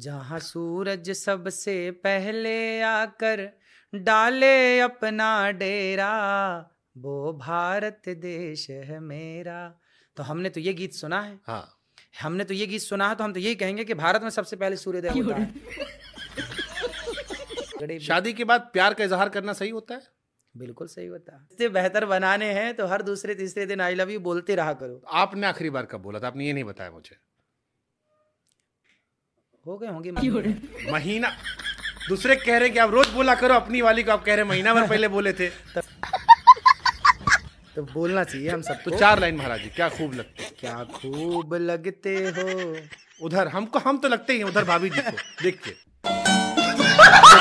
जहाँ सूरज सबसे पहले आकर डाले अपना डेरा वो भारत देश है मेरा तो हमने तो ये गीत सुना है हाँ हमने तो ये गीत सुना है तो हम तो यही कहेंगे कि भारत में सबसे पहले सूर्योदय होता है शादी के बाद प्यार का इजहार करना सही होता है बिल्कुल सही होता है बेहतर बनाने हैं तो हर दूसरे तीसरे दिन आई लव यू बोलते रहा करो आपने आखिरी बार कब बोला था आपने ये नहीं बताया मुझे हो गए होंगे महीना दूसरे कह रहे कि आप रोज बोला करो अपनी वाली को आप कह रहे महीना भर पहले बोले थे तो, तो बोलना चाहिए हम सब तो चार लाइन महाराज जी क्या खूब लगते क्या खूब लगते हो उधर हमको हम तो लगते ही उधर भाभी जी को देख के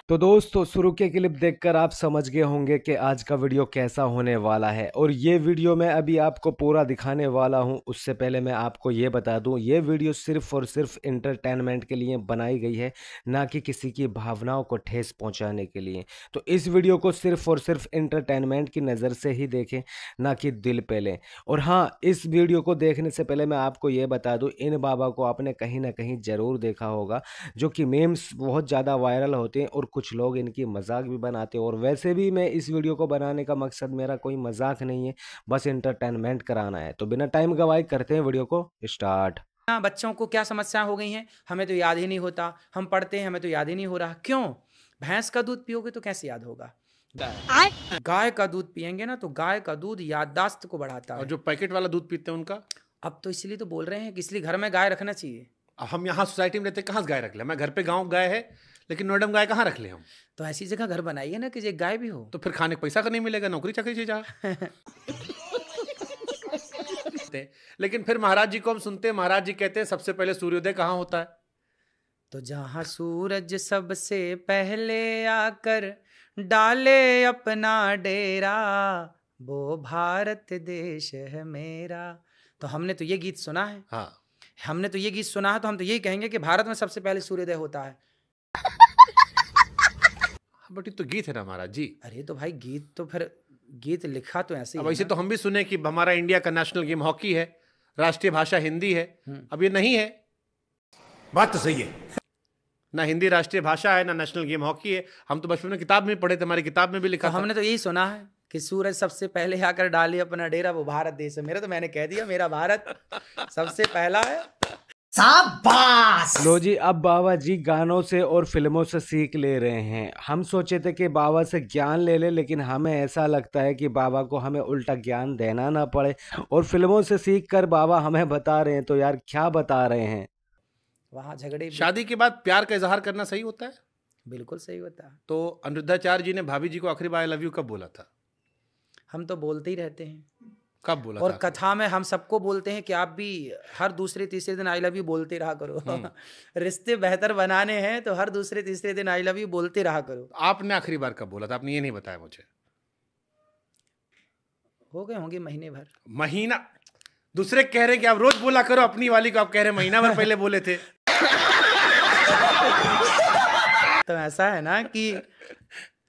तो दोस्तों शुरू के क्लिप देखकर आप समझ गए होंगे कि आज का वीडियो कैसा होने वाला है और ये वीडियो मैं अभी आपको पूरा दिखाने वाला हूँ उससे पहले मैं आपको ये बता दूँ ये वीडियो सिर्फ और सिर्फ इंटरटेनमेंट के लिए बनाई गई है ना कि किसी की भावनाओं को ठेस पहुँचाने के लिए तो इस वीडियो को सिर्फ और सिर्फ इंटरटेनमेंट की नज़र से ही देखें ना कि दिल पे लें और हाँ इस वीडियो को देखने से पहले मैं आपको ये बता दूँ इन बाबा को आपने कहीं ना कहीं ज़रूर देखा होगा जो कि मेम्स बहुत ज़्यादा वायरल होते हैं और कुछ लोग इनकी मजाक भी बनाते हैं और वैसे भी मैं इस वीडियो को बनाने का मकसद मेरा कोई मजाक नहीं है बस इंटरटेनमेंट कराना है तो बिना टाइम गवाए करते हैं वीडियो को स्टार्ट हाँ बच्चों को क्या समस्या हो गई है हमें तो याद ही नहीं होता हम पढ़ते हैं हमें तो याद ही नहीं हो रहा क्यों भैंस का दूध पियोगे तो कैसे याद होगा गाय का दूध पियेंगे ना तो गाय का दूध याददाश्त को बढ़ाता है और जो पैकेट वाला दूध पीते हैं उनका अब तो इसलिए तो बोल रहे हैं कि इसलिए घर में गाय रखना चाहिए अब हम यहाँ सोसाइटी में रहते कहाँ गाय रख ले मैं घर पे गाँव गाय है लेकिन मैडम गाय कहाँ रख ले हम तो ऐसी जगह घर बनाइए ना कि जो गाय भी हो तो फिर खाने को पैसा का नहीं मिलेगा नौकरी चाकरी से जा लेकिन फिर महाराज जी को हम सुनते हैं महाराज जी कहते हैं सबसे पहले सूर्योदय कहाँ होता है तो जहाँ सूरज सबसे पहले आकर डाले अपना डेरा वो भारत देश है मेरा तो हमने तो ये गीत सुना है हाँ हमने तो ये गीत सुना है तो हम तो यही कहेंगे कि भारत में सबसे पहले सूर्योदय होता है बट ये तो गीत है ना हमारा जी अरे तो भाई गीत तो फिर गीत लिखा तो ऐसे वैसे तो हम भी सुने कि हमारा इंडिया का नेशनल गेम हॉकी है राष्ट्रीय भाषा हिंदी है हम्म। अब ये नहीं है बात तो सही है ना हिंदी राष्ट्रीय भाषा है ना नेशनल गेम हॉकी है हम तो बचपन में किताब में पढ़े थे हमारी किताब में भी लिखा तो हमने तो यही सुना है कि सूरज सबसे पहले आकर डाली अपना डेरा वो भारत देश है मेरा तो मैंने कह दिया मेरा भारत सबसे पहला है लो जी अब बाबा जी गानों से और फिल्मों से सीख ले रहे हैं हम सोचे थे कि बाबा से ज्ञान ले ले लेकिन हमें ऐसा लगता है कि बाबा को हमें उल्टा ज्ञान देना ना पड़े और फिल्मों से सीख कर बाबा हमें बता रहे हैं तो यार क्या बता रहे हैं वहाँ झगड़े शादी के बाद प्यार का इजहार करना सही होता है बिल्कुल सही होता है तो अनिरुद्धाचार्य जी ने भाभी जी को आखिरी बार आई लव यू कब बोला था हम तो बोलते ही रहते हैं कब बोला और कथा में हम सबको बोलते हैं कि आप भी हर दूसरे तीसरे दिन आई लव यू बोलते रहा करो हम्म। रिश्ते बेहतर बनाने हैं तो हर दूसरे तीसरे दिन आई लव यू बोलते रहा करो आपने आखिरी बार कब बोला था आपने ये नहीं बताया मुझे हो गए होंगे महीने भर महीना दूसरे कह रहे हैं कि आप रोज बोला करो अपनी वाली को आप कह रहे हैं महीना भर पहले बोले थे तो ऐसा है ना कि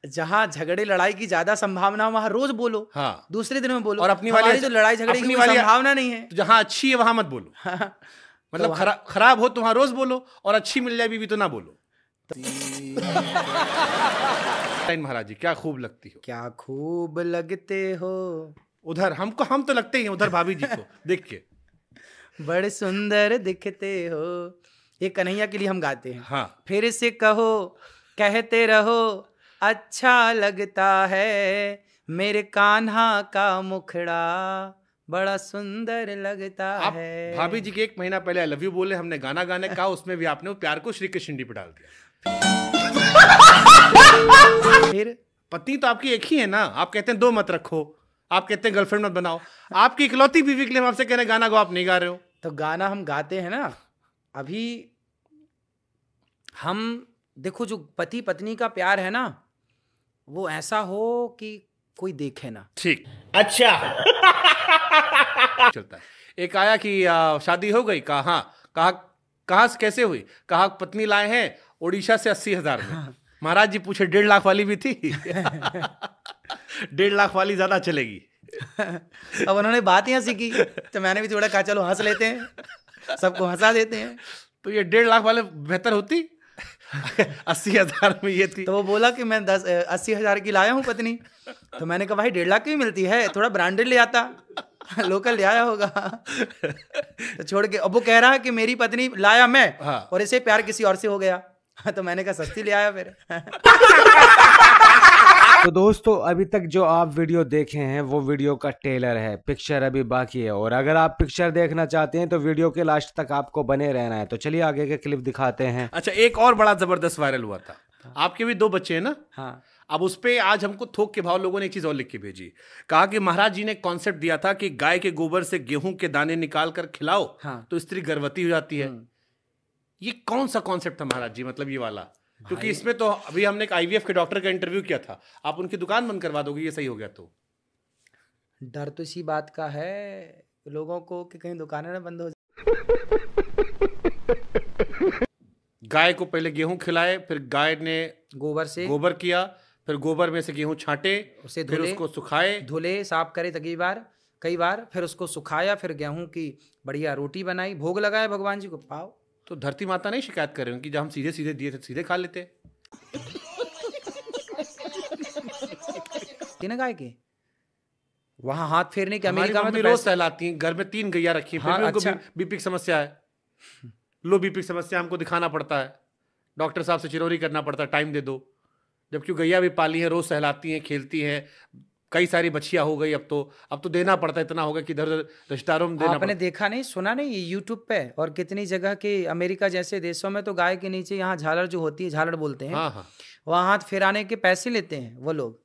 जहाँ झगड़े लड़ाई की ज्यादा संभावना वहां रोज बोलो हाँ दूसरे दिन में बोलो और अपनी वाली जो लड़ाई झगड़े की संभावना नहीं है तो जहाँ अच्छी है वहां मत बोलो हाँ। मतलब तो खराब हो तो वहां रोज बोलो और अच्छी मिल जाए भी तो ना बोलो महाराज जी क्या खूब लगती हो क्या खूब लगते हो उधर हमको हम तो लगते ही उधर भाभी जी को देख के बड़े सुंदर दिखते हो ये कन्हैया के लिए हम गाते हैं हाँ। फिर से कहो कहते रहो अच्छा लगता है मेरे कान्हा का मुखड़ा बड़ा सुंदर लगता आप है भाभी जी के एक महीना पहले आई लव यू बोले हमने गाना गाने कहा उसमें भी आपने वो प्यार को श्री कृष्ण जी पे डाल दिया फिर पति तो आपकी एक ही है ना आप कहते हैं दो मत रखो आप कहते हैं गर्लफ्रेंड मत बनाओ आपकी इकलौती बीवी के लिए हम आपसे कह रहे हैं गाना गो आप नहीं गा रहे हो तो गाना हम गाते हैं ना अभी हम देखो जो पति पत्नी का प्यार है ना वो ऐसा हो कि कोई देखे ना ठीक अच्छा चलता है एक आया कि शादी हो गई कहा हाँ कहा कहा कैसे हुई कहा पत्नी लाए हैं उड़ीसा से अस्सी हजार हाँ। महाराज जी पूछे डेढ़ लाख वाली भी थी डेढ़ लाख वाली ज्यादा चलेगी अब उन्होंने बात यहाँ सीखी तो मैंने भी थोड़ा कहा चलो हंस लेते हैं सबको हंसा देते हैं तो ये डेढ़ लाख वाले बेहतर होती अस्सी हजार में ये थी तो वो बोला कि मैं दस अस्सी हजार की लाया हूँ पत्नी तो मैंने कहा भाई डेढ़ लाख की मिलती है थोड़ा ब्रांडेड ले आता लोकल ले आया होगा तो छोड़ के अब वो कह रहा है कि मेरी पत्नी लाया मैं हाँ। और इसे प्यार किसी और से हो गया तो मैंने कहा सस्ती ले आया फिर तो दोस्तों अभी तक जो आप वीडियो देखे हैं वो वीडियो का टेलर है पिक्चर अभी बाकी है और अगर आप पिक्चर देखना चाहते हैं तो वीडियो के लास्ट तक आपको बने रहना है तो चलिए आगे के क्लिप दिखाते हैं अच्छा एक और बड़ा जबरदस्त वायरल हुआ था आपके भी दो बच्चे हैं ना हाँ अब उस पर आज हमको थोक के भाव लोगों ने एक चीज़ और लिख के भेजी कहा कि महाराज जी ने कॉन्सेप्ट दिया था कि गाय के गोबर से गेहूं के दाने निकाल कर खिलाओ हाँ। तो स्त्री गर्भवती हो जाती है हम्म। ये कौन सा कॉन्सेप्ट था महाराज जी मतलब ये वाला क्योंकि इसमें तो अभी हमने एक आईवीएफ के डॉक्टर का इंटरव्यू किया था आप उनकी दुकान बंद करवा दोगे ये सही हो गया तो डर तो इसी बात का है लोगों को कि कहीं दुकानें ना बंद हो जाए गाय को पहले गेहूं खिलाए फिर गाय ने गोबर से गोबर किया फिर गोबर में से गेहूं छाटे उसे फिर उसको सुखाए धुले साफ करे तक बार कई बार फिर उसको सुखाया फिर गेहूं की बढ़िया रोटी बनाई भोग लगाया भगवान जी को पाओ तो धरती माता नहीं शिकायत कर रहे होंगी जब हम सीधे सीधे दिए थे सीधे खा लेते गाय के वहाँ हाथ फेरने के अमेरिका में तो रोज सहलाती है घर में तीन गैया रखी हाँ, अच्छा। बीपी की समस्या है लो बीपी की समस्या हमको दिखाना पड़ता है डॉक्टर साहब से चिरौरी करना पड़ता है टाइम दे दो जबकि गैया भी पाली है रोज सहलाती हैं खेलती हैं कई सारी बच्चियां हो गई अब तो अब तो देना पड़ता है इतना होगा कि इधर रिश्तेदारों में देना आपने देखा नहीं सुना नहीं ये यूट्यूब पे और कितनी जगह के अमेरिका जैसे देशों में तो गाय के नीचे यहाँ झालर जो होती है झालर बोलते हैं हाँ, हाँ। वहाँ हाथ फिराने के पैसे लेते हैं वो लोग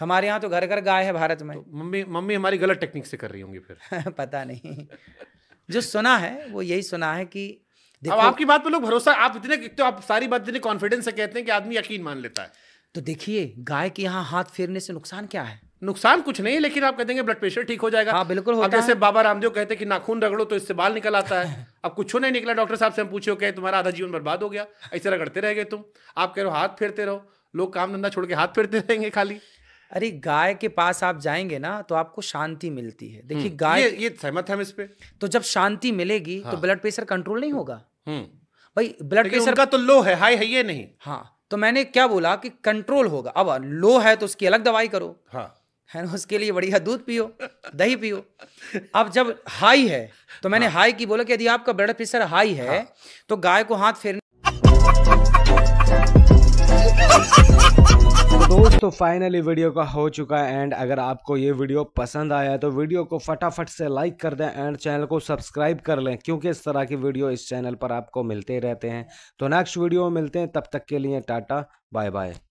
हमारे यहाँ तो घर घर गाय है भारत में तो मम्मी मम्मी हमारी गलत टेक्निक से कर रही होंगी फिर पता नहीं जो सुना है वो यही सुना है कि अब आपकी बात पर लोग भरोसा आप इतने तो आप सारी बात इतने कॉन्फिडेंस से कहते हैं कि आदमी यकीन मान लेता है तो देखिए गाय के यहाँ हाथ फेरने से नुकसान क्या है नुकसान कुछ नहीं लेकिन आप कहते हैं ब्लड प्रेशर ठीक हो जाएगा हाँ बिल्कुल होता अब जैसे बाबा रामदेव कहते हैं कि नाखून रगड़ो तो इससे बाल निकल आता है अब कुछ नहीं निकला डॉक्टर साहब से हम पूछे कहे तुम्हारा आधा जीवन बर्बाद हो गया ऐसे रगड़ते रह गए तुम आप कह रहे हो हाथ फेरते रहो लोग काम धंधा छोड़ के हाथ फेरते रहेंगे खाली अरे गाय के पास आप जाएंगे ना तो आपको शांति मिलती है देखिए हम्म, गाय ये, ये सहमत है इस पे तो जब शांति मिलेगी तो हाँ। तो ब्लड प्रेशर कंट्रोल नहीं होगा हम्म। भाई ब्लड प्रेशर का तो लो है हाई है ये नहीं हाँ तो मैंने क्या बोला कि कंट्रोल होगा अब लो है तो उसकी अलग दवाई करो हाँ है ना उसके लिए बढ़िया दूध पियो दही पियो अब जब हाई है तो मैंने हाँ। हाई की बोला कि यदि आपका ब्लड प्रेशर हाई है हाँ। तो गाय को हाथ फेरने दोस्तों फाइनली वीडियो का हो चुका है एंड अगर आपको ये वीडियो पसंद आया है तो वीडियो को फटाफट से लाइक कर दें एंड चैनल को सब्सक्राइब कर लें क्योंकि इस तरह की वीडियो इस चैनल पर आपको मिलते रहते हैं तो नेक्स्ट वीडियो में मिलते हैं तब तक के लिए टाटा बाय बाय